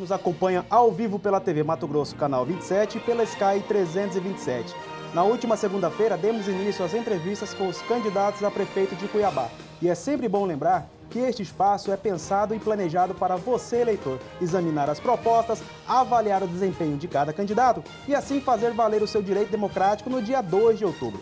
nos acompanha ao vivo pela TV Mato Grosso, canal 27 e pela Sky 327. Na última segunda-feira, demos início às entrevistas com os candidatos a prefeito de Cuiabá. E é sempre bom lembrar que este espaço é pensado e planejado para você, eleitor, examinar as propostas, avaliar o desempenho de cada candidato e assim fazer valer o seu direito democrático no dia 2 de outubro.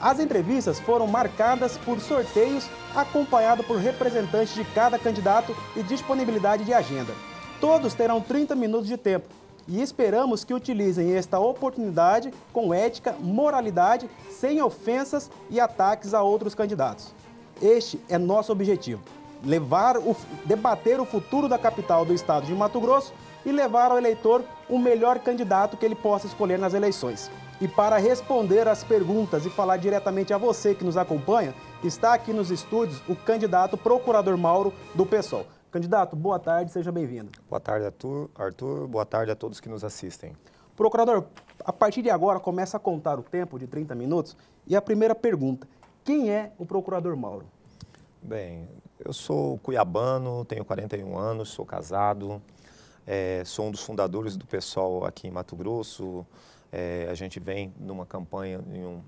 As entrevistas foram marcadas por sorteios, acompanhado por representantes de cada candidato e disponibilidade de agenda. Todos terão 30 minutos de tempo e esperamos que utilizem esta oportunidade com ética, moralidade, sem ofensas e ataques a outros candidatos. Este é nosso objetivo: levar o, debater o futuro da capital do estado de Mato Grosso e levar ao eleitor o melhor candidato que ele possa escolher nas eleições. E para responder às perguntas e falar diretamente a você que nos acompanha, está aqui nos estúdios o candidato procurador Mauro do PSOL. Candidato, boa tarde, seja bem-vindo. Boa tarde, Arthur. Arthur, boa tarde a todos que nos assistem. Procurador, a partir de agora começa a contar o tempo de 30 minutos e a primeira pergunta: quem é o procurador Mauro? Bem, eu sou cuiabano, tenho 41 anos, sou casado, é, sou um dos fundadores do pessoal aqui em Mato Grosso. É, a gente vem numa campanha, em um,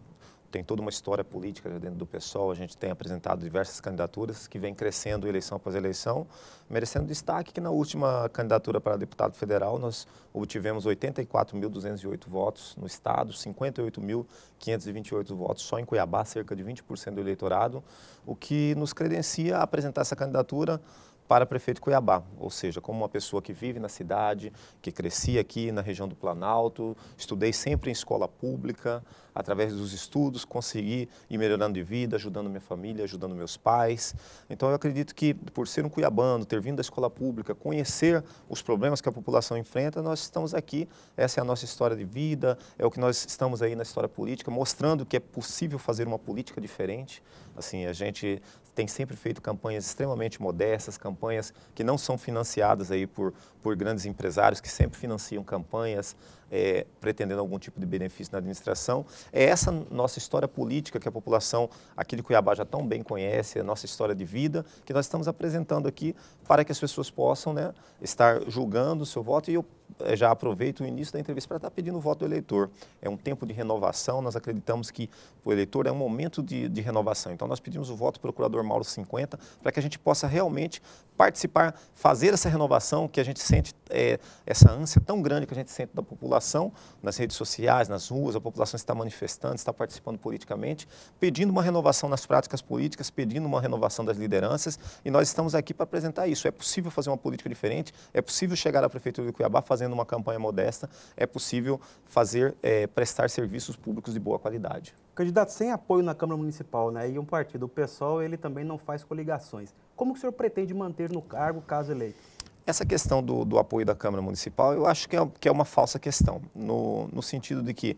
tem toda uma história política dentro do PSOL, a gente tem apresentado diversas candidaturas que vem crescendo eleição após eleição, merecendo destaque que na última candidatura para deputado federal nós obtivemos 84.208 votos no estado, 58.528 votos só em Cuiabá, cerca de 20% do eleitorado, o que nos credencia a apresentar essa candidatura para prefeito Cuiabá, ou seja, como uma pessoa que vive na cidade, que cresci aqui na região do Planalto, estudei sempre em escola pública, através dos estudos consegui ir melhorando de vida, ajudando minha família, ajudando meus pais. Então eu acredito que por ser um cuiabano, ter vindo da escola pública, conhecer os problemas que a população enfrenta, nós estamos aqui, essa é a nossa história de vida, é o que nós estamos aí na história política, mostrando que é possível fazer uma política diferente. Assim, a gente tem sempre feito campanhas extremamente modestas, campanhas que não são financiadas aí por, por grandes empresários que sempre financiam campanhas é, pretendendo algum tipo de benefício na administração. É essa nossa história política que a população aqui de Cuiabá já tão bem conhece, é a nossa história de vida, que nós estamos apresentando aqui para que as pessoas possam né, estar julgando o seu voto. E eu eh, já aproveito o início da entrevista para estar tá pedindo o voto do eleitor. É um tempo de renovação, nós acreditamos que o eleitor é um momento de, de renovação. Então, nós pedimos o voto do procurador Mauro 50 para que a gente possa realmente participar, fazer essa renovação que a gente sente, é, essa ânsia tão grande que a gente sente da população, nas redes sociais, nas ruas, a população está manifestando, está participando politicamente, pedindo uma renovação nas práticas políticas, pedindo uma renovação das lideranças, e nós estamos aqui para apresentar isso. É possível fazer uma política diferente, é possível chegar à Prefeitura de Cuiabá fazendo fazendo uma campanha modesta, é possível fazer, é, prestar serviços públicos de boa qualidade. Candidato sem apoio na Câmara Municipal né, e um partido, o PSOL, ele também não faz coligações. Como o senhor pretende manter no cargo caso eleito? Essa questão do, do apoio da Câmara Municipal, eu acho que é, que é uma falsa questão, no, no sentido de que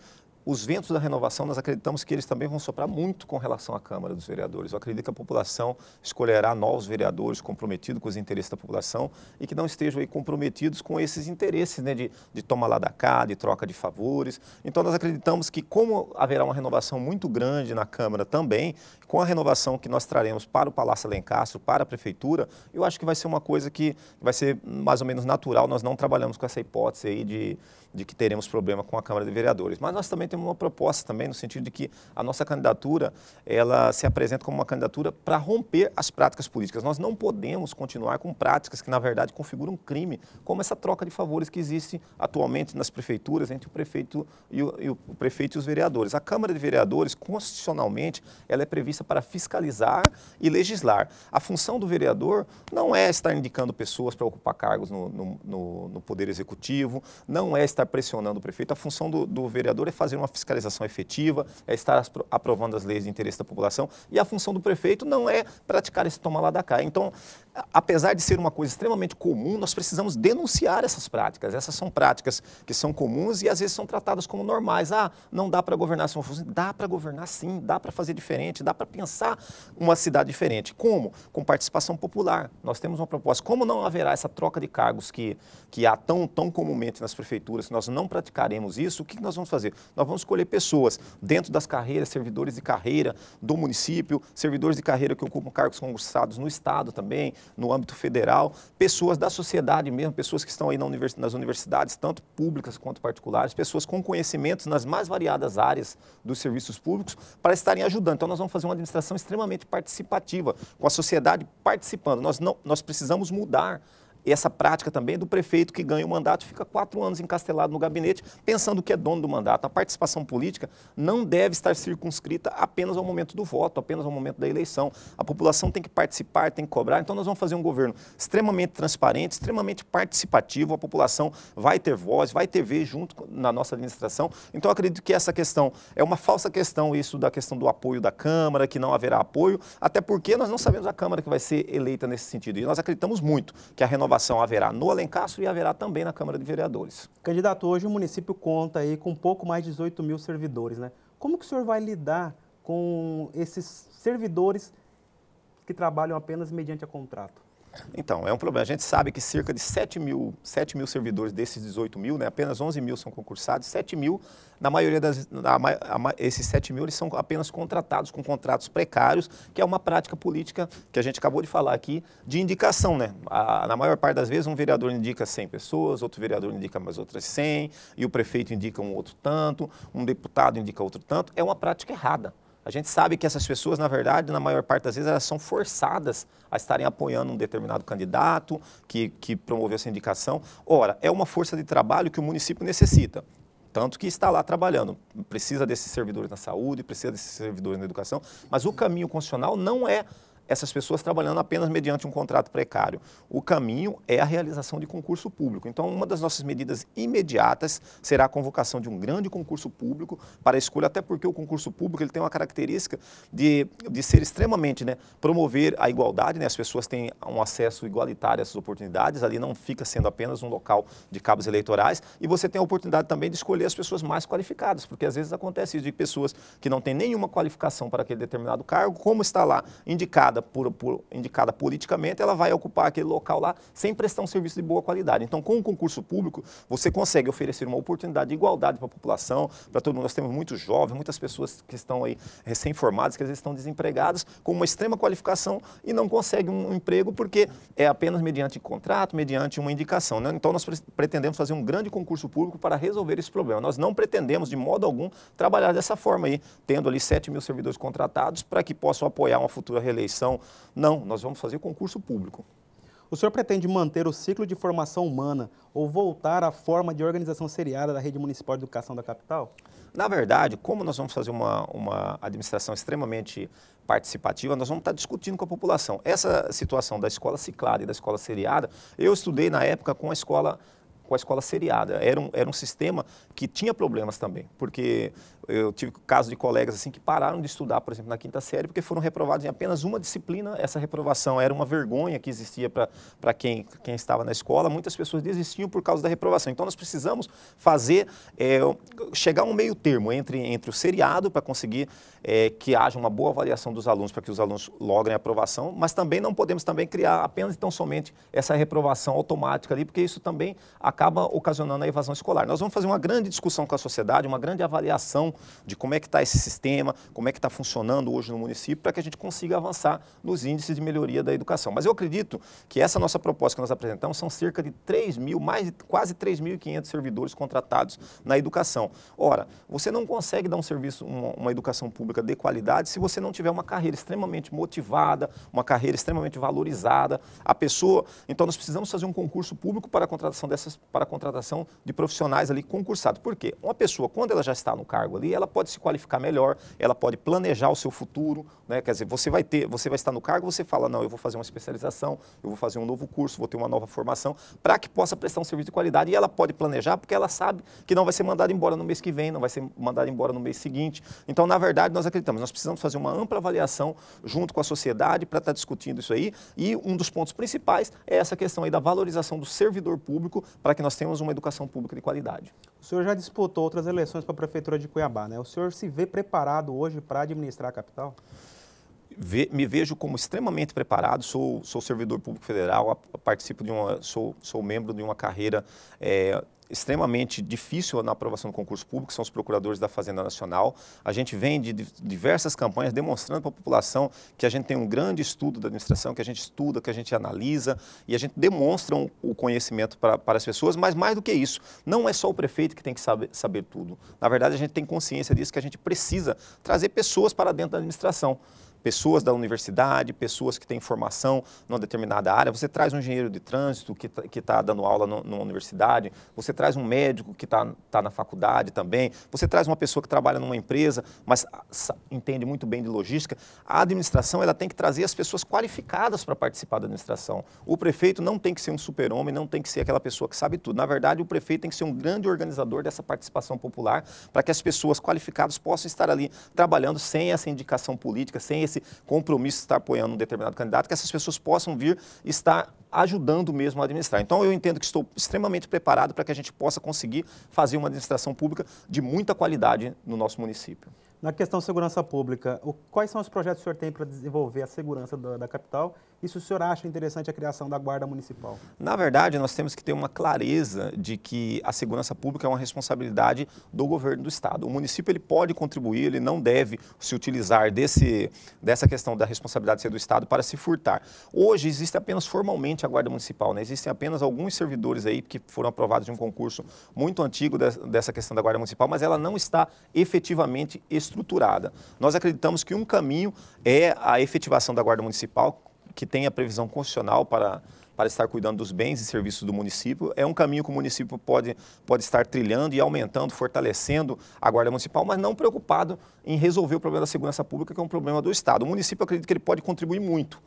os ventos da renovação, nós acreditamos que eles também vão soprar muito com relação à Câmara dos Vereadores. Eu acredito que a população escolherá novos vereadores comprometidos com os interesses da população e que não estejam aí comprometidos com esses interesses né, de, de toma lá da cá, de troca de favores. Então, nós acreditamos que, como haverá uma renovação muito grande na Câmara também, com a renovação que nós traremos para o Palácio Alencastro, para a Prefeitura, eu acho que vai ser uma coisa que vai ser mais ou menos natural. Nós não trabalhamos com essa hipótese aí de, de que teremos problema com a Câmara de Vereadores. Mas nós também temos temos uma proposta também, no sentido de que a nossa candidatura, ela se apresenta como uma candidatura para romper as práticas políticas. Nós não podemos continuar com práticas que, na verdade, configuram um crime, como essa troca de favores que existe atualmente nas prefeituras entre o prefeito e o, e o prefeito e os vereadores. A Câmara de Vereadores, constitucionalmente, ela é prevista para fiscalizar e legislar. A função do vereador não é estar indicando pessoas para ocupar cargos no, no, no, no Poder Executivo, não é estar pressionando o prefeito. A função do, do vereador é fazer uma fiscalização efetiva, é estar aprovando as leis de interesse da população. E a função do prefeito não é praticar esse toma lá da cá. Então, apesar de ser uma coisa extremamente comum, nós precisamos denunciar essas práticas. Essas são práticas que são comuns e às vezes são tratadas como normais. Ah, não dá para governar São Francisco. Assim. dá para governar sim, dá para fazer diferente, dá para pensar uma cidade diferente. Como? Com participação popular. Nós temos uma proposta. Como não haverá essa troca de cargos que, que há tão, tão comumente nas prefeituras, se nós não praticaremos isso, o que nós vamos fazer? Nós vamos escolher pessoas dentro das carreiras, servidores de carreira do município, servidores de carreira que ocupam cargos concursados no Estado também, no âmbito federal, pessoas da sociedade mesmo, pessoas que estão aí nas universidades, tanto públicas quanto particulares, pessoas com conhecimentos nas mais variadas áreas dos serviços públicos para estarem ajudando. Então, nós vamos fazer uma administração extremamente participativa, com a sociedade participando. Nós, não, nós precisamos mudar essa prática também do prefeito que ganha o mandato fica quatro anos encastelado no gabinete, pensando que é dono do mandato. A participação política não deve estar circunscrita apenas ao momento do voto, apenas ao momento da eleição. A população tem que participar, tem que cobrar. Então, nós vamos fazer um governo extremamente transparente, extremamente participativo. A população vai ter voz, vai ter vez junto na nossa administração. Então, acredito que essa questão é uma falsa questão, isso da questão do apoio da Câmara, que não haverá apoio, até porque nós não sabemos a Câmara que vai ser eleita nesse sentido. E nós acreditamos muito que a renovação votação haverá no Alencastro e haverá também na Câmara de Vereadores. Candidato, hoje o município conta aí com um pouco mais de 18 mil servidores, né? Como que o senhor vai lidar com esses servidores que trabalham apenas mediante a contrato? Então, é um problema. A gente sabe que cerca de 7 mil, 7 mil servidores desses 18 mil, né, apenas 11 mil são concursados, 7 mil, na maioria das. Na, a, esses 7 mil eles são apenas contratados com contratos precários, que é uma prática política que a gente acabou de falar aqui, de indicação. Né? A, na maior parte das vezes, um vereador indica 100 pessoas, outro vereador indica mais outras 100, e o prefeito indica um outro tanto, um deputado indica outro tanto. É uma prática errada. A gente sabe que essas pessoas, na verdade, na maior parte das vezes, elas são forçadas a estarem apoiando um determinado candidato que, que promoveu essa indicação. Ora, é uma força de trabalho que o município necessita. Tanto que está lá trabalhando. Precisa desses servidores na saúde, precisa desses servidores na educação, mas o caminho constitucional não é essas pessoas trabalhando apenas mediante um contrato precário. O caminho é a realização de concurso público. Então, uma das nossas medidas imediatas será a convocação de um grande concurso público para a escolha, até porque o concurso público ele tem uma característica de, de ser extremamente, né, promover a igualdade, né, as pessoas têm um acesso igualitário a essas oportunidades, ali não fica sendo apenas um local de cabos eleitorais, e você tem a oportunidade também de escolher as pessoas mais qualificadas, porque às vezes acontece isso de pessoas que não têm nenhuma qualificação para aquele determinado cargo, como está lá indicada indicada, por, por, indicada politicamente, ela vai ocupar aquele local lá sem prestar um serviço de boa qualidade. Então, com o um concurso público, você consegue oferecer uma oportunidade de igualdade para a população, para todo mundo. Nós temos muitos jovens, muitas pessoas que estão aí recém-formadas, que às vezes estão desempregadas, com uma extrema qualificação e não conseguem um emprego porque é apenas mediante contrato, mediante uma indicação. Né? Então, nós pretendemos fazer um grande concurso público para resolver esse problema. Nós não pretendemos, de modo algum, trabalhar dessa forma aí, tendo ali 7 mil servidores contratados para que possam apoiar uma futura reeleição não, nós vamos fazer concurso público. O senhor pretende manter o ciclo de formação humana ou voltar à forma de organização seriada da rede municipal de educação da capital? Na verdade, como nós vamos fazer uma, uma administração extremamente participativa, nós vamos estar discutindo com a população. Essa situação da escola ciclada e da escola seriada, eu estudei na época com a escola com a escola seriada. Era um, era um sistema que tinha problemas também, porque eu tive casos de colegas assim que pararam de estudar, por exemplo, na quinta série, porque foram reprovados em apenas uma disciplina. Essa reprovação era uma vergonha que existia para quem, quem estava na escola. Muitas pessoas desistiam por causa da reprovação. Então, nós precisamos fazer, é, chegar a um meio termo entre, entre o seriado para conseguir é, que haja uma boa avaliação dos alunos, para que os alunos logrem aprovação, mas também não podemos também criar apenas e tão somente essa reprovação automática ali, porque isso também acaba ocasionando a evasão escolar. Nós vamos fazer uma grande discussão com a sociedade, uma grande avaliação de como é que está esse sistema, como é que está funcionando hoje no município, para que a gente consiga avançar nos índices de melhoria da educação. Mas eu acredito que essa nossa proposta que nós apresentamos são cerca de 3 mil, mais, quase 3.500 servidores contratados na educação. Ora, você não consegue dar um serviço, uma, uma educação pública de qualidade se você não tiver uma carreira extremamente motivada, uma carreira extremamente valorizada, a pessoa. Então nós precisamos fazer um concurso público para a contratação dessas, para a contratação de profissionais ali concursados. Por quê? Uma pessoa, quando ela já está no cargo ali, ela pode se qualificar melhor, ela pode planejar o seu futuro, né? Quer dizer, você vai ter, você vai estar no cargo, você fala, não, eu vou fazer uma especialização, eu vou fazer um novo curso, vou ter uma nova formação, para que possa prestar um serviço de qualidade e ela pode planejar, porque ela sabe que não vai ser mandada embora no mês que vem, não vai ser mandada embora no mês seguinte. Então, na verdade, nós acreditamos, nós precisamos fazer uma ampla avaliação junto com a sociedade para estar tá discutindo isso aí. E um dos pontos principais é essa questão aí da valorização do servidor público para que nós tenhamos uma educação pública de qualidade. O senhor já disputou outras eleições para a Prefeitura de Cuiabá, né? O senhor se vê preparado hoje para administrar a capital? me vejo como extremamente preparado, sou, sou servidor público federal, participo de uma, sou, sou membro de uma carreira é, extremamente difícil na aprovação do concurso público, são os procuradores da Fazenda Nacional. A gente vem de diversas campanhas demonstrando para a população que a gente tem um grande estudo da administração, que a gente estuda, que a gente analisa e a gente demonstra um, o conhecimento para, para as pessoas, mas mais do que isso, não é só o prefeito que tem que saber, saber tudo. Na verdade, a gente tem consciência disso, que a gente precisa trazer pessoas para dentro da administração pessoas da universidade, pessoas que têm formação numa determinada área. Você traz um engenheiro de trânsito que está tá dando aula no, numa universidade, você traz um médico que está tá na faculdade também, você traz uma pessoa que trabalha numa empresa, mas ah, entende muito bem de logística. A administração ela tem que trazer as pessoas qualificadas para participar da administração. O prefeito não tem que ser um super-homem, não tem que ser aquela pessoa que sabe tudo. Na verdade, o prefeito tem que ser um grande organizador dessa participação popular para que as pessoas qualificadas possam estar ali trabalhando sem essa indicação política, sem esse esse compromisso de estar apoiando um determinado candidato, que essas pessoas possam vir estar ajudando mesmo a administrar. Então eu entendo que estou extremamente preparado para que a gente possa conseguir fazer uma administração pública de muita qualidade no nosso município. Na questão segurança pública, o, quais são os projetos que o senhor tem para desenvolver a segurança da, da capital e se o senhor acha interessante a criação da Guarda Municipal? Na verdade, nós temos que ter uma clareza de que a segurança pública é uma responsabilidade do governo do Estado. O município ele pode contribuir, ele não deve se utilizar desse, dessa questão da responsabilidade ser do Estado para se furtar. Hoje existe apenas formalmente a Guarda Municipal, né? existem apenas alguns servidores aí que foram aprovados de um concurso muito antigo dessa questão da Guarda Municipal, mas ela não está efetivamente estruturada. Nós acreditamos que um caminho é a efetivação da Guarda Municipal, que tem a previsão constitucional para, para estar cuidando dos bens e serviços do município. É um caminho que o município pode, pode estar trilhando e aumentando, fortalecendo a Guarda Municipal, mas não preocupado em resolver o problema da segurança pública, que é um problema do Estado. O município acredita que ele pode contribuir muito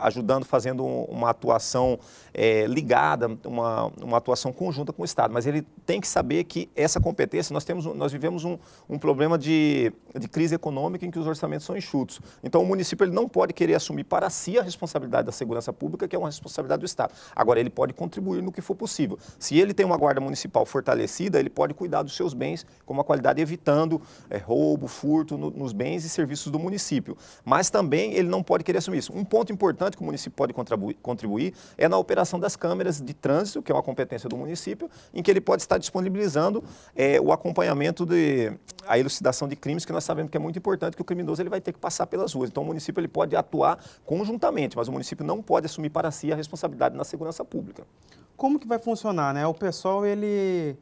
ajudando, fazendo uma atuação é, ligada, uma, uma atuação conjunta com o Estado. Mas ele tem que saber que essa competência, nós, temos, nós vivemos um, um problema de, de crise econômica em que os orçamentos são enxutos. Então o município ele não pode querer assumir para si a responsabilidade da segurança pública, que é uma responsabilidade do Estado. Agora, ele pode contribuir no que for possível. Se ele tem uma guarda municipal fortalecida, ele pode cuidar dos seus bens com uma qualidade, evitando é, roubo, furto no, nos bens e serviços do município. Mas também ele não pode querer assumir isso. Um ponto importante importante que o município pode contribuir, contribuir é na operação das câmeras de trânsito, que é uma competência do município, em que ele pode estar disponibilizando é, o acompanhamento de a elucidação de crimes, que nós sabemos que é muito importante, que o criminoso ele vai ter que passar pelas ruas. Então o município ele pode atuar conjuntamente, mas o município não pode assumir para si a responsabilidade na segurança pública. Como que vai funcionar, né? O pessoal ele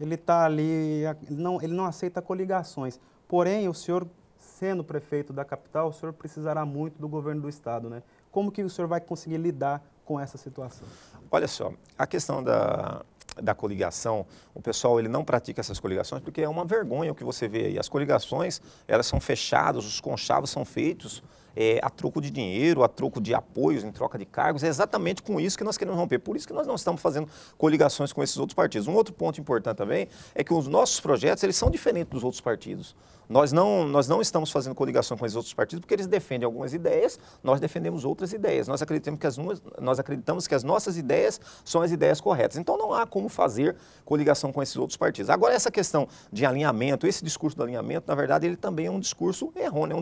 ele está ali, ele não, ele não aceita coligações. Porém, o senhor sendo prefeito da capital, o senhor precisará muito do governo do estado, né? Como que o senhor vai conseguir lidar com essa situação? Olha só, a questão da, da coligação, o pessoal ele não pratica essas coligações porque é uma vergonha o que você vê aí. As coligações, elas são fechadas, os conchavos são feitos é, a troco de dinheiro, a troco de apoios, em troca de cargos. É exatamente com isso que nós queremos romper. Por isso que nós não estamos fazendo coligações com esses outros partidos. Um outro ponto importante também é que os nossos projetos eles são diferentes dos outros partidos. Nós não, nós não estamos fazendo coligação com esses outros partidos porque eles defendem algumas ideias, nós defendemos outras ideias. Nós acreditamos que as, nós acreditamos que as nossas ideias são as ideias corretas. Então não há como fazer coligação com esses outros partidos. Agora, essa questão de alinhamento, esse discurso do alinhamento, na verdade, ele também é um discurso errôneo,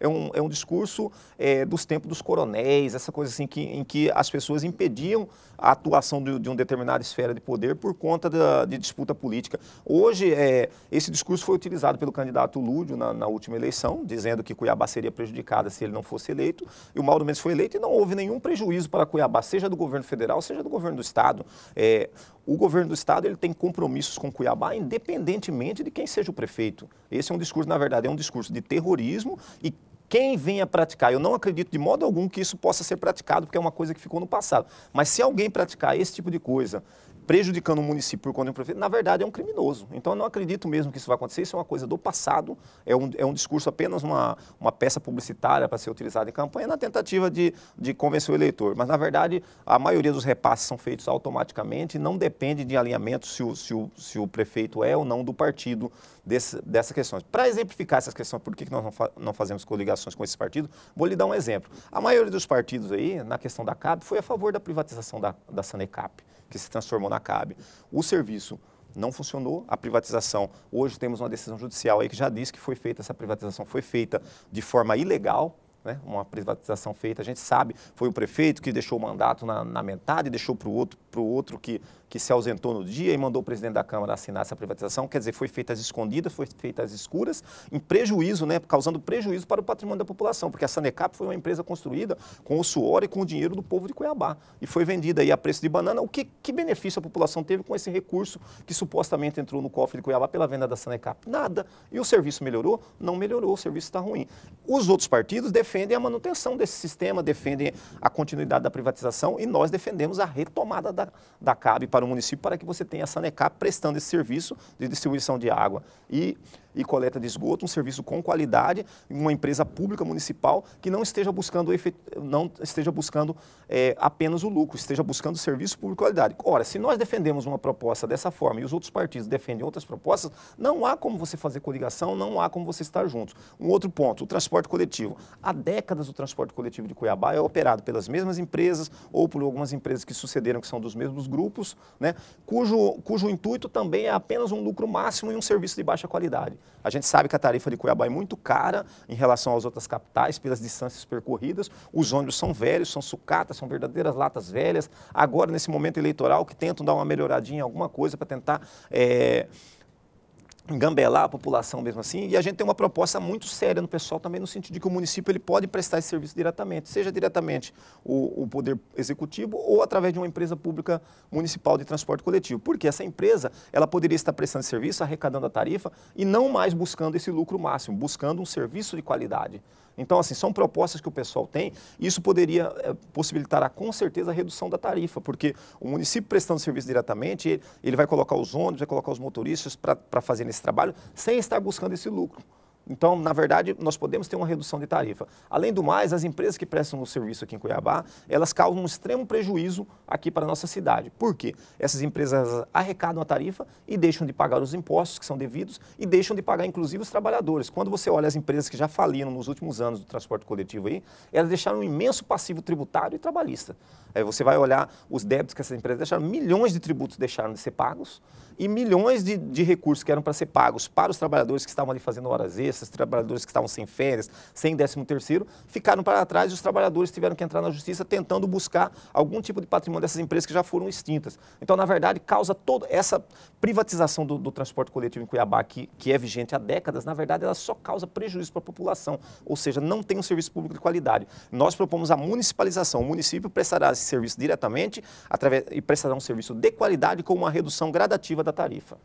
é um, é um, é um discurso é, dos tempos dos coronéis, essa coisa assim que, em que as pessoas impediam a atuação de, de uma determinada esfera de poder por conta da, de disputa política. Hoje, é, esse discurso foi utilizado pelo candidato Lúdio na, na, última eleição, dizendo que Cuiabá seria prejudicada se ele não fosse eleito, e o Mauro Mendes foi eleito e não houve nenhum prejuízo para Cuiabá, seja do governo federal, seja do governo do estado. É, o governo do estado ele tem compromissos com Cuiabá, independentemente de quem seja o prefeito. Esse é um discurso, na verdade, é um discurso de terrorismo e quem venha praticar, eu não acredito de modo algum que isso possa ser praticado, porque é uma coisa que ficou no passado. Mas se alguém praticar esse tipo de coisa, prejudicando o município por conta de um prefeito, na verdade é um criminoso. Então eu não acredito mesmo que isso vai acontecer, isso é uma coisa do passado, é um, é um discurso apenas uma, uma peça publicitária para ser utilizada em campanha na tentativa de, de convencer o eleitor. Mas na verdade a maioria dos repasses são feitos automaticamente, não depende de alinhamento se o, se o, se o prefeito é ou não do partido desse, dessas questões. Para exemplificar essas questões, por que, que nós não, fa não fazemos coligações com esses partidos, vou lhe dar um exemplo. A maioria dos partidos aí, na questão da CAP, foi a favor da privatização da, da Sanecap que se transformou na CAB. O serviço não funcionou a privatização. Hoje temos uma decisão judicial aí que já diz que foi feita essa privatização, foi feita de forma ilegal, né, uma privatização feita. A gente sabe, foi o prefeito que deixou o mandato na, na metade, deixou para o outro, outro que que se ausentou no dia e mandou o presidente da Câmara assinar essa privatização. Quer dizer, foi feita às escondidas, foi feita às escuras, em prejuízo, né, causando prejuízo para o patrimônio da população, porque a Sanecap foi uma empresa construída com o suor e com o dinheiro do povo de Cuiabá e foi vendida aí a preço de banana. O que, que benefício a população teve com esse recurso que supostamente entrou no cofre de Cuiabá pela venda da Sanecap? Nada. E o serviço melhorou? Não melhorou, o serviço está ruim. Os outros partidos defendem a manutenção desse sistema, defendem a continuidade da privatização e nós defendemos a retomada da, da CAB para para o município para que você tenha a Sanecap prestando esse serviço de distribuição de água e, e coleta de esgoto, um serviço com qualidade, uma empresa pública municipal que não esteja buscando, não esteja buscando é, apenas o lucro, esteja buscando serviço público de qualidade. Ora, se nós defendemos uma proposta dessa forma e os outros partidos defendem outras propostas, não há como você fazer coligação, não há como você estar juntos. Um outro ponto, o transporte coletivo. Há décadas o transporte coletivo de Cuiabá é operado pelas mesmas empresas ou por algumas empresas que sucederam, que são dos mesmos grupos, né, cujo, cujo intuito também é apenas um lucro máximo e um serviço de baixa qualidade. A gente sabe que a tarifa de Cuiabá é muito cara em relação às outras capitais, pelas distâncias percorridas, os ônibus são velhos, são sucatas, são verdadeiras latas velhas, agora nesse momento eleitoral que tentam dar uma melhoradinha, em alguma coisa para tentar... É, gambelar a população mesmo assim, e a gente tem uma proposta muito séria no pessoal também, no sentido de que o município ele pode prestar esse serviço diretamente, seja diretamente o, o poder executivo ou através de uma empresa pública municipal de transporte coletivo, porque essa empresa ela poderia estar prestando serviço, arrecadando a tarifa e não mais buscando esse lucro máximo, buscando um serviço de qualidade. Então, assim, são propostas que o pessoal tem. Isso poderia é, possibilitar, com certeza, a redução da tarifa, porque o município prestando serviço diretamente, ele, ele vai colocar os ônibus, vai colocar os motoristas para fazer esse trabalho, sem estar buscando esse lucro. Então, na verdade, nós podemos ter uma redução de tarifa. Além do mais, as empresas que prestam o serviço aqui em Cuiabá, elas causam um extremo prejuízo aqui para a nossa cidade. Por quê? Essas empresas arrecadam a tarifa e deixam de pagar os impostos que são devidos e deixam de pagar, inclusive, os trabalhadores. Quando você olha as empresas que já faliram nos últimos anos do transporte coletivo aí, elas deixaram um imenso passivo tributário e trabalhista. Aí você vai olhar os débitos que essas empresas deixaram, milhões de tributos deixaram de ser pagos e milhões de, de recursos que eram para ser pagos para os trabalhadores que estavam ali fazendo horas extras, trabalhadores que estavam sem férias, sem décimo terceiro, ficaram para trás e os trabalhadores tiveram que entrar na justiça tentando buscar algum tipo de patrimônio dessas empresas que já foram extintas. Então, na verdade, causa toda essa privatização do, do transporte coletivo em Cuiabá, que, que é vigente há décadas, na verdade, ela só causa prejuízo para a população, ou seja, não tem um serviço público de qualidade. Nós propomos a municipalização. O município prestará esse serviço diretamente através, e prestará um serviço de qualidade com uma redução gradativa da da tarifa.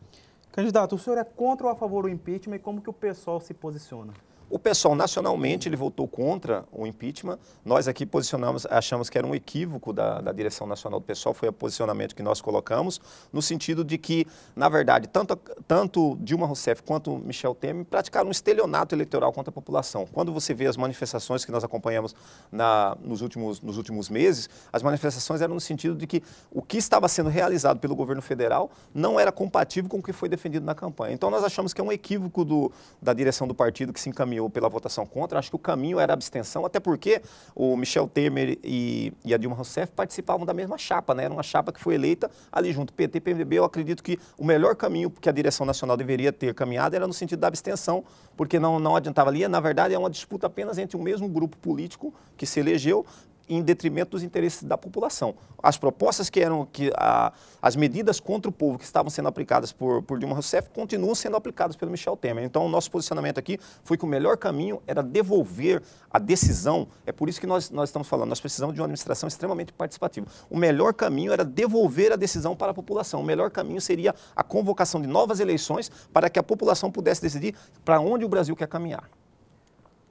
Candidato, o senhor é contra ou a favor do impeachment e como que o pessoal se posiciona? O pessoal nacionalmente ele votou contra o impeachment. Nós aqui posicionamos, achamos que era um equívoco da, da direção nacional do pessoal, foi o posicionamento que nós colocamos, no sentido de que, na verdade, tanto, tanto Dilma Rousseff quanto Michel Temer praticaram um estelionato eleitoral contra a população. Quando você vê as manifestações que nós acompanhamos na, nos, últimos, nos últimos meses, as manifestações eram no sentido de que o que estava sendo realizado pelo governo federal não era compatível com o que foi defendido na campanha. Então nós achamos que é um equívoco do, da direção do partido que se encaminha caminhou pela votação contra, acho que o caminho era abstenção, até porque o Michel Temer e, e a Dilma Rousseff participavam da mesma chapa, né? Era uma chapa que foi eleita ali junto PT, PMDB. Eu acredito que o melhor caminho que a direção nacional deveria ter caminhado era no sentido da abstenção, porque não, não adiantava ali. Na verdade, é uma disputa apenas entre o mesmo grupo político que se elegeu, em detrimento dos interesses da população. As propostas que eram, que a, as medidas contra o povo que estavam sendo aplicadas por, por Dilma Rousseff continuam sendo aplicadas pelo Michel Temer. Então, o nosso posicionamento aqui foi que o melhor caminho era devolver a decisão. É por isso que nós, nós estamos falando, nós precisamos de uma administração extremamente participativa. O melhor caminho era devolver a decisão para a população. O melhor caminho seria a convocação de novas eleições para que a população pudesse decidir para onde o Brasil quer caminhar.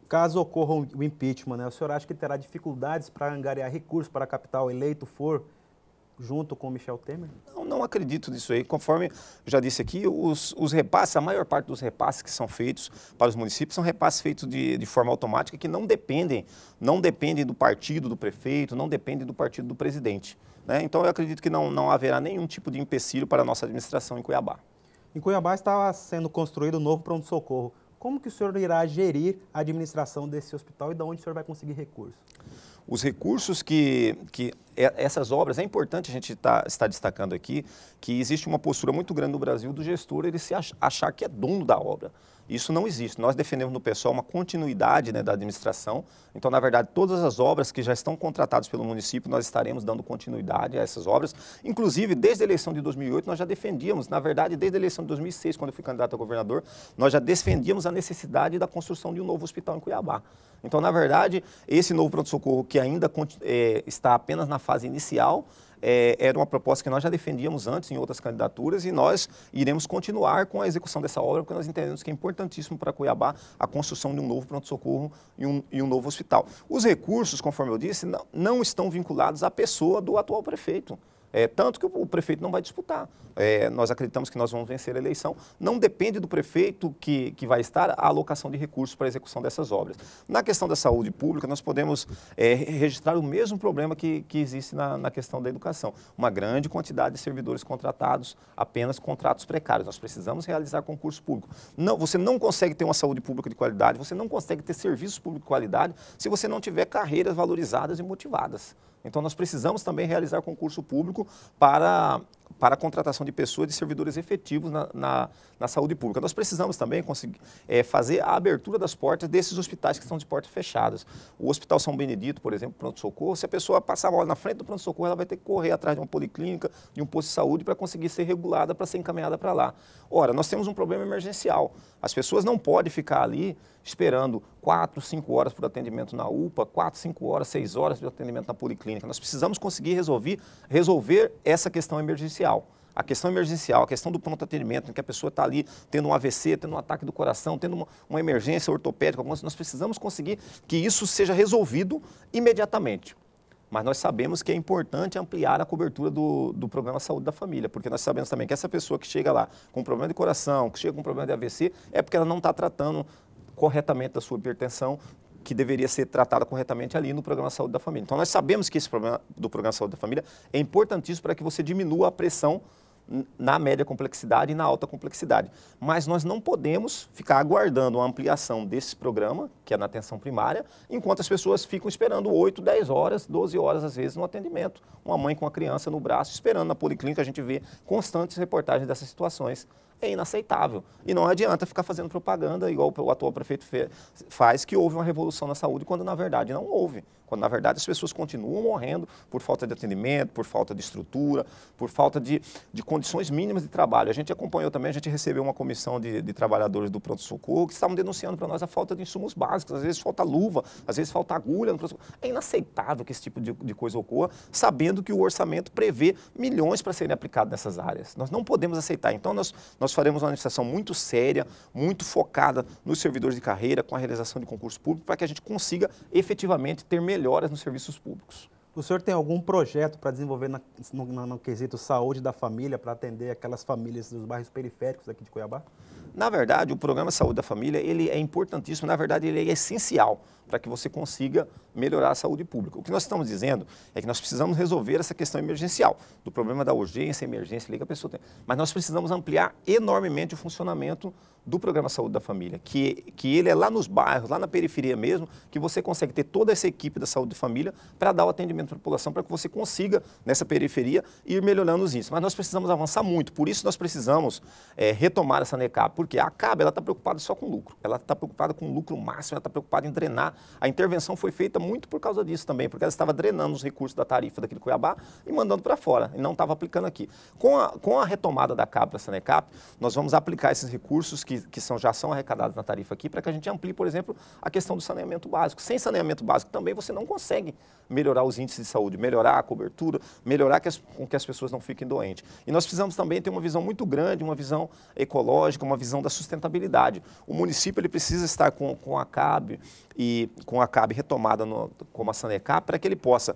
Caso ocorra o impeachment, né, o senhor acha que terá dificuldades para angariar recursos para a capital eleito for junto com Michel Temer? Não, não acredito nisso aí. Conforme já disse aqui, os, os, repasses, a maior parte dos repasses que são feitos para os municípios são repasses feitos de, de forma automática que não dependem, não dependem do partido do prefeito, não dependem do partido do presidente. Né? Então eu acredito que não, não haverá nenhum tipo de empecilho para a nossa administração em Cuiabá. Em Cuiabá está sendo construído um novo pronto-socorro. Como que o senhor irá gerir a administração desse hospital e de onde o senhor vai conseguir recursos? Os recursos que, que essas obras, é importante a gente tá, estar destacando aqui que existe uma postura muito grande no Brasil do gestor ele se achar que é dono da obra. Isso não existe. Nós defendemos no pessoal uma continuidade né, da administração. Então, na verdade, todas as obras que já estão contratadas pelo município, nós estaremos dando continuidade a essas obras. Inclusive, desde a eleição de 2008, nós já defendíamos, na verdade, desde a eleição de 2006, quando eu fui candidato a governador, nós já defendíamos a necessidade da construção de um novo hospital em Cuiabá. Então, na verdade, esse novo pronto-socorro que ainda é, está apenas na fase inicial, é, era uma proposta que nós já defendíamos antes em outras candidaturas e nós iremos continuar com a execução dessa obra, porque nós entendemos que é importantíssimo para Cuiabá a construção de um novo pronto-socorro e um, e um novo hospital. Os recursos, conforme eu disse, não, não estão vinculados à pessoa do atual prefeito. É, tanto que o, o, prefeito não vai disputar. É, nós acreditamos que nós vamos vencer a eleição. Não depende do prefeito que, que vai estar a alocação de recursos para a execução dessas obras. Na questão da saúde pública, nós podemos é, registrar o mesmo problema que, que existe na, na questão da educação. Uma grande quantidade de servidores contratados, apenas contratos precários. Nós precisamos realizar concurso público. Não, você não consegue ter uma saúde pública de qualidade, você não consegue ter serviços públicos de qualidade se você não tiver carreiras valorizadas e motivadas. Então, nós precisamos também realizar concurso público para para a contratação de pessoas, de servidores efetivos na, na, na saúde pública. Nós precisamos também conseguir é, fazer a abertura das portas desses hospitais que estão de portas fechadas. O Hospital São Benedito, por exemplo, pronto-socorro, se a pessoa passar mal na frente do pronto-socorro, ela vai ter que correr atrás de uma policlínica, de um posto de saúde para conseguir ser regulada, para ser encaminhada para lá. Ora, nós temos um problema emergencial. As pessoas não podem ficar ali esperando 4, 5 horas por atendimento na UPA, 4, 5 horas, 6 horas de atendimento na policlínica. Nós precisamos conseguir resolver, resolver essa questão emergencial emergencial. A questão emergencial, a questão do pronto atendimento, que a pessoa está ali tendo um AVC, tendo um ataque do coração, tendo uma, uma emergência ortopédica, nós precisamos conseguir que isso seja resolvido imediatamente. Mas nós sabemos que é importante ampliar a cobertura do, do programa Saúde da Família, porque nós sabemos também que essa pessoa que chega lá com problema de coração, que chega com problema de AVC, é porque ela não está tratando corretamente da sua hipertensão, que deveria ser tratada corretamente ali no programa Saúde da Família. Então, nós sabemos que esse problema do programa Saúde da Família é importantíssimo para que você diminua a pressão na média complexidade e na alta complexidade. Mas nós não podemos ficar aguardando a ampliação desse programa, que é na atenção primária, enquanto as pessoas ficam esperando 8, 10 horas, 12 horas às vezes no atendimento. Uma mãe com a criança no braço esperando na policlínica, a gente vê constantes reportagens dessas situações é inaceitável. E não adianta ficar fazendo propaganda igual o atual prefeito faz, que houve uma revolução na saúde, quando na verdade não houve quando na verdade as pessoas continuam morrendo por falta de atendimento, por falta de estrutura, por falta de, de condições mínimas de trabalho. A gente acompanhou também, a gente recebeu uma comissão de, de trabalhadores do pronto-socorro que estavam denunciando para nós a falta de insumos básicos, às vezes falta luva, às vezes falta agulha no É inaceitável que esse tipo de, de coisa ocorra, sabendo que o orçamento prevê milhões para serem aplicados nessas áreas. Nós não podemos aceitar. Então, nós, nós faremos uma administração muito séria, muito focada nos servidores de carreira, com a realização de concurso público, para que a gente consiga efetivamente ter melhor melhoras nos serviços públicos. O senhor tem algum projeto para desenvolver na, no, no, quesito saúde da família, para atender aquelas famílias dos bairros periféricos aqui de Cuiabá? Na verdade, o programa Saúde da Família ele é importantíssimo, na verdade, ele é essencial para que você consiga melhorar a saúde pública. O que nós estamos dizendo é que nós precisamos resolver essa questão emergencial, do problema da urgência, emergência ali que a pessoa tem. Mas nós precisamos ampliar enormemente o funcionamento do programa Saúde da Família, que, que ele é lá nos bairros, lá na periferia mesmo, que você consegue ter toda essa equipe da saúde da família para dar o atendimento à população, para que você consiga, nessa periferia, ir melhorando os índices. Mas nós precisamos avançar muito, por isso nós precisamos é, retomar essa NECAP, porque a CAB está preocupada só com lucro, ela está preocupada com lucro máximo, ela está preocupada em drenar. A intervenção foi feita muito por causa disso também, porque ela estava drenando os recursos da tarifa daqui de Cuiabá e mandando para fora, e não estava aplicando aqui. Com a, com a retomada da CAP para a Sanecap, nós vamos aplicar esses recursos que, que são, já são arrecadados na tarifa aqui para que a gente amplie, por exemplo, a questão do saneamento básico. Sem saneamento básico também você não consegue melhorar os índices de saúde, melhorar a cobertura, melhorar que as, com que as pessoas não fiquem doentes. E nós precisamos também ter uma visão muito grande, uma visão ecológica, uma visão da sustentabilidade. O município ele precisa estar com, com a CAB e com a CAB retomada no como, como a Saneca para que ele possa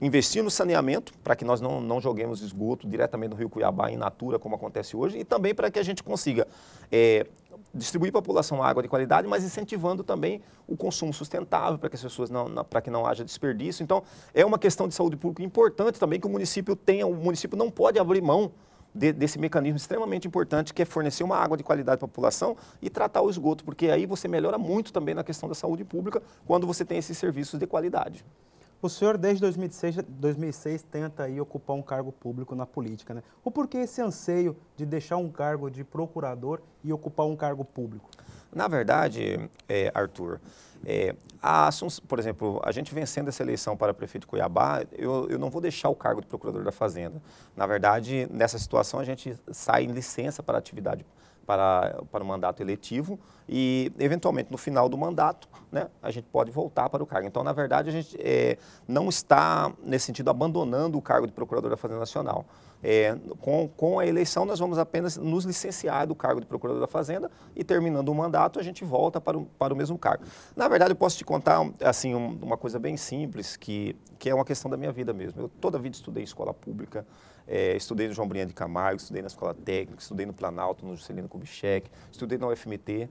investir no saneamento, para que nós não, não joguemos esgoto diretamente no Rio Cuiabá, em natura, como acontece hoje, e também para que a gente consiga é, distribuir para a população água de qualidade, mas incentivando também o consumo sustentável, para que as pessoas não, não para que não haja desperdício. Então, é uma questão de saúde pública importante também que o município tenha, o município não pode abrir mão de, desse mecanismo extremamente importante que é fornecer uma água de qualidade para a população e tratar o esgoto, porque aí você melhora muito também na questão da saúde pública quando você tem esses serviços de qualidade. O senhor, desde 2006, 2006 tenta aí ocupar um cargo público na política, né? O porquê esse anseio de deixar um cargo de procurador e ocupar um cargo público? Na verdade, é, Arthur, é, a Assunção, por exemplo, a gente vencendo essa eleição para prefeito de Cuiabá, eu, eu não vou deixar o cargo de procurador da Fazenda. Na verdade, nessa situação, a gente sai em licença para atividade para, para o mandato eletivo e, eventualmente, no final do mandato, né, a gente pode voltar para o cargo. Então, na verdade, a gente é, não está, nesse sentido, abandonando o cargo de Procurador da Fazenda Nacional. É, com, com a eleição, nós vamos apenas nos licenciar do cargo de Procurador da Fazenda e, terminando o mandato, a gente volta para o, para o mesmo cargo. Na verdade, eu posso te contar assim, um, uma coisa bem simples, que, que é uma questão da minha vida mesmo. Eu toda a vida estudei em escola pública, é, estudei no João Brian de Camargo, estudei na Escola Técnica, estudei no Planalto, no Juscelino Kubitschek, estudei na UFMT.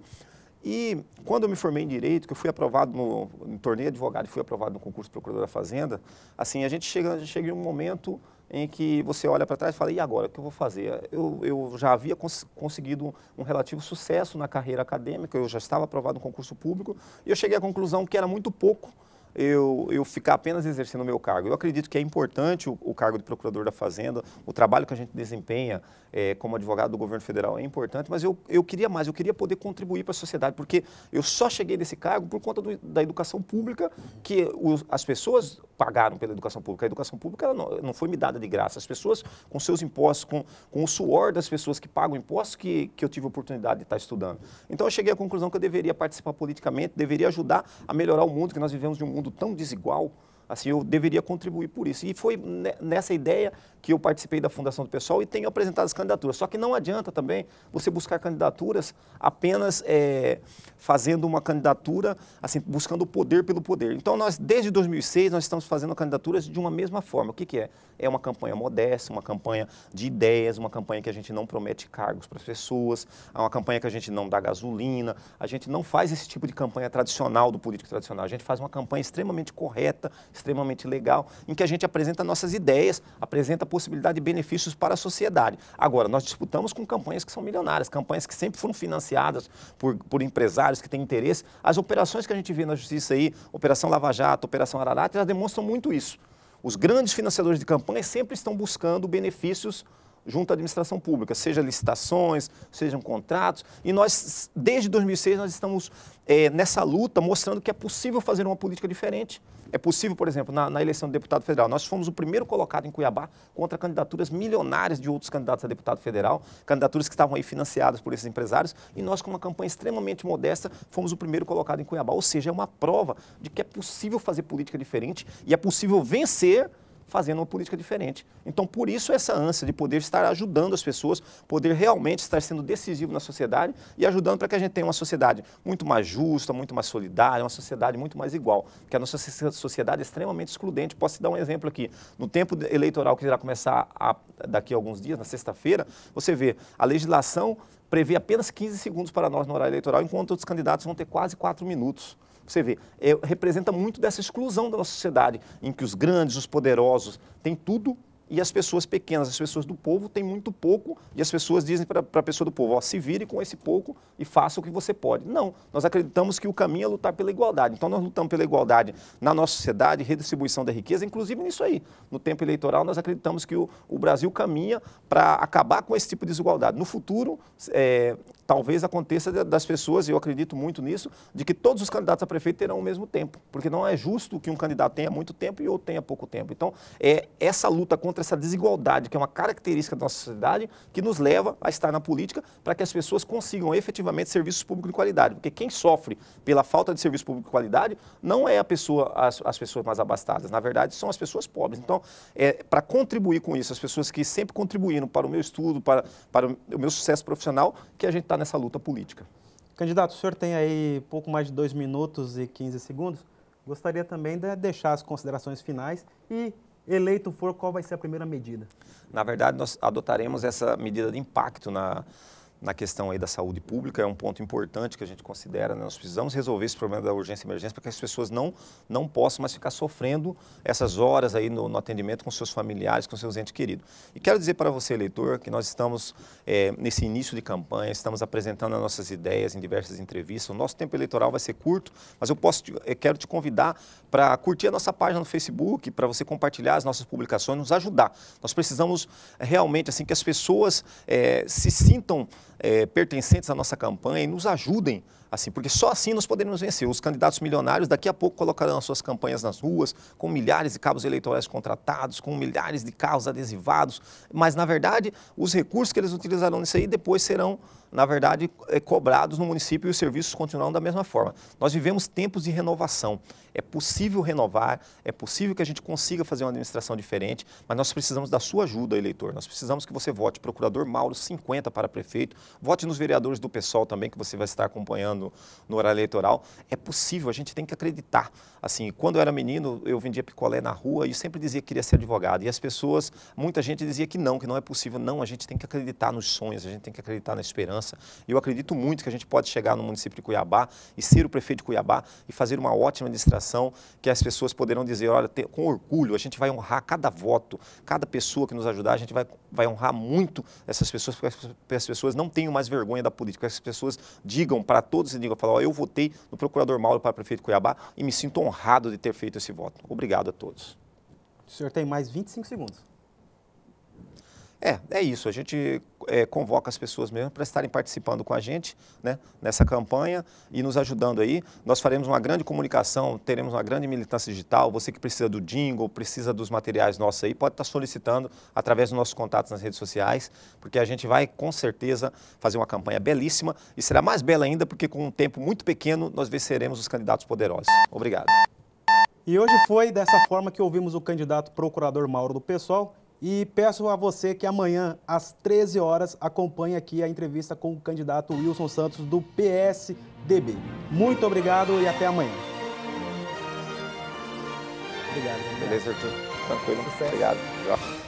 E quando eu me formei em Direito, que eu fui aprovado, no, tornei advogado e fui aprovado no concurso Procurador da Fazenda, assim, a gente chega, a gente chega em um momento em que você olha para trás e fala, e agora, o que eu vou fazer? Eu, eu já havia cons conseguido um relativo sucesso na carreira acadêmica, eu já estava aprovado no concurso público, e eu cheguei à conclusão que era muito pouco eu, eu ficar apenas exercendo o meu cargo. Eu acredito que é importante o, o cargo de procurador da Fazenda, o trabalho que a gente desempenha é, como advogado do governo federal é importante, mas eu, eu queria mais, eu queria poder contribuir para a sociedade, porque eu só cheguei nesse cargo por conta do, da educação pública, que os, as pessoas pagaram pela educação pública. A educação pública não, não foi me dada de graça. As pessoas, com seus impostos, com, com o suor das pessoas que pagam impostos, que, que eu tive a oportunidade de estar estudando. Então eu cheguei à conclusão que eu deveria participar politicamente, deveria ajudar a melhorar o mundo, que nós vivemos de um mundo tão desigual. Assim, eu deveria contribuir por isso. E foi nessa ideia que eu participei da fundação do pessoal e tenho apresentado as candidaturas. Só que não adianta também você buscar candidaturas apenas é, fazendo uma candidatura, assim, buscando o poder pelo poder. Então, nós, desde 2006, nós estamos fazendo candidaturas de uma mesma forma. O que, que é? É uma campanha modesta, uma campanha de ideias, uma campanha que a gente não promete cargos para as pessoas, é uma campanha que a gente não dá gasolina, a gente não faz esse tipo de campanha tradicional do político tradicional. A gente faz uma campanha extremamente correta, extremamente legal, em que a gente apresenta nossas ideias, apresenta possibilidade de benefícios para a sociedade. Agora, nós disputamos com campanhas que são milionárias, campanhas que sempre foram financiadas por, por empresários que têm interesse. As operações que a gente vê na justiça aí, Operação Lava Jato, Operação Ararat, elas demonstram muito isso. Os grandes financiadores de campanha sempre estão buscando benefícios junto à administração pública, seja licitações, sejam contratos. E nós, desde 2006, nós estamos é, nessa luta mostrando que é possível fazer uma política diferente. É possível, por exemplo, na, na eleição de deputado federal, nós fomos o primeiro colocado em Cuiabá contra candidaturas milionárias de outros candidatos a deputado federal, candidaturas que estavam aí financiadas por esses empresários, e nós, com uma campanha extremamente modesta, fomos o primeiro colocado em Cuiabá. Ou seja, é uma prova de que é possível fazer política diferente e é possível vencer fazendo uma política diferente. Então, por isso essa ânsia de poder estar ajudando as pessoas, poder realmente estar sendo decisivo na sociedade e ajudando para que a gente tenha uma sociedade muito mais justa, muito mais solidária, uma sociedade muito mais igual. Porque a nossa sociedade é extremamente excludente. Posso te dar um exemplo aqui. No tempo eleitoral que irá começar a, daqui a alguns dias, na sexta-feira, você vê a legislação prevê apenas 15 segundos para nós no horário eleitoral, enquanto outros candidatos vão ter quase 4 minutos. Você vê, é, representa muito dessa exclusão da nossa sociedade, em que os grandes, os poderosos, têm tudo e as pessoas pequenas, as pessoas do povo, têm muito pouco e as pessoas dizem para a pessoa do povo, ó, se vire com esse pouco e faça o que você pode. Não, nós acreditamos que o caminho é lutar pela igualdade. Então, nós lutamos pela igualdade na nossa sociedade, redistribuição da riqueza, inclusive nisso aí. No tempo eleitoral, nós acreditamos que o, o Brasil caminha para acabar com esse tipo de desigualdade. No futuro, é, talvez aconteça das pessoas, e eu acredito muito nisso, de que todos os candidatos a prefeito terão o mesmo tempo, porque não é justo que um candidato tenha muito tempo e outro tenha pouco tempo. Então, é essa luta contra essa desigualdade, que é uma característica da nossa sociedade, que nos leva a estar na política para que as pessoas consigam efetivamente serviços públicos de qualidade, porque quem sofre pela falta de serviço público de qualidade não é a pessoa, as, as pessoas mais abastadas, na verdade são as pessoas pobres. Então, é, para contribuir com isso, as pessoas que sempre contribuíram para o meu estudo, para, para o meu sucesso profissional, que a gente está está nessa luta política. Candidato, o senhor tem aí pouco mais de 2 minutos e 15 segundos. Gostaria também de deixar as considerações finais e, eleito for, qual vai ser a primeira medida? Na verdade, nós adotaremos essa medida de impacto na, na questão aí da saúde pública, é um ponto importante que a gente considera. Né? Nós precisamos resolver esse problema da urgência e emergência para que as pessoas não, não possam mais ficar sofrendo essas horas aí no, no atendimento com seus familiares, com seus entes queridos. E quero dizer para você, eleitor, que nós estamos é, nesse início de campanha, estamos apresentando as nossas ideias em diversas entrevistas. O nosso tempo eleitoral vai ser curto, mas eu, posso te, eu quero te convidar para curtir a nossa página no Facebook, para você compartilhar as nossas publicações, nos ajudar. Nós precisamos é, realmente assim que as pessoas é, se sintam é, pertencentes à nossa campanha e nos ajudem, assim, porque só assim nós poderemos vencer. Os candidatos milionários daqui a pouco colocarão suas campanhas nas ruas, com milhares de cabos eleitorais contratados, com milhares de carros adesivados, mas na verdade os recursos que eles utilizarão nisso aí depois serão na verdade, é, cobrados no município e os serviços continuam da mesma forma. Nós vivemos tempos de renovação. É possível renovar, é possível que a gente consiga fazer uma administração diferente, mas nós precisamos da sua ajuda, eleitor. Nós precisamos que você vote procurador Mauro 50 para prefeito, vote nos vereadores do PSOL também, que você vai estar acompanhando no horário eleitoral. É possível, a gente tem que acreditar. Assim, quando eu era menino, eu vendia picolé na rua e sempre dizia que queria ser advogado. E as pessoas, muita gente dizia que não, que não é possível. Não, a gente tem que acreditar nos sonhos, a gente tem que acreditar na esperança liderança. Eu acredito muito que a gente pode chegar no município de Cuiabá e ser o prefeito de Cuiabá e fazer uma ótima administração que as pessoas poderão dizer, olha, com orgulho, a gente vai honrar cada voto, cada pessoa que nos ajudar, a gente vai, vai honrar muito essas pessoas, porque as, pessoas não tenham mais vergonha da política, que as pessoas digam para todos e digam, falar, eu votei no procurador Mauro para prefeito de Cuiabá e me sinto honrado de ter feito esse voto. Obrigado a todos. O senhor tem mais 25 segundos. É, é isso. A gente é, convoca as pessoas mesmo para estarem participando com a gente né, nessa campanha e nos ajudando aí. Nós faremos uma grande comunicação, teremos uma grande militância digital. Você que precisa do jingle, precisa dos materiais nossos aí, pode estar tá solicitando através dos nossos contatos nas redes sociais, porque a gente vai com certeza fazer uma campanha belíssima e será mais bela ainda porque com um tempo muito pequeno nós venceremos os candidatos poderosos. Obrigado. E hoje foi dessa forma que ouvimos o candidato procurador Mauro do Pessoal. E peço a você que amanhã, às 13 horas, acompanhe aqui a entrevista com o candidato Wilson Santos, do PSDB. Muito obrigado e até amanhã. Obrigado. obrigado. Beleza, Arthur. Tranquilo. Sucesso. Obrigado.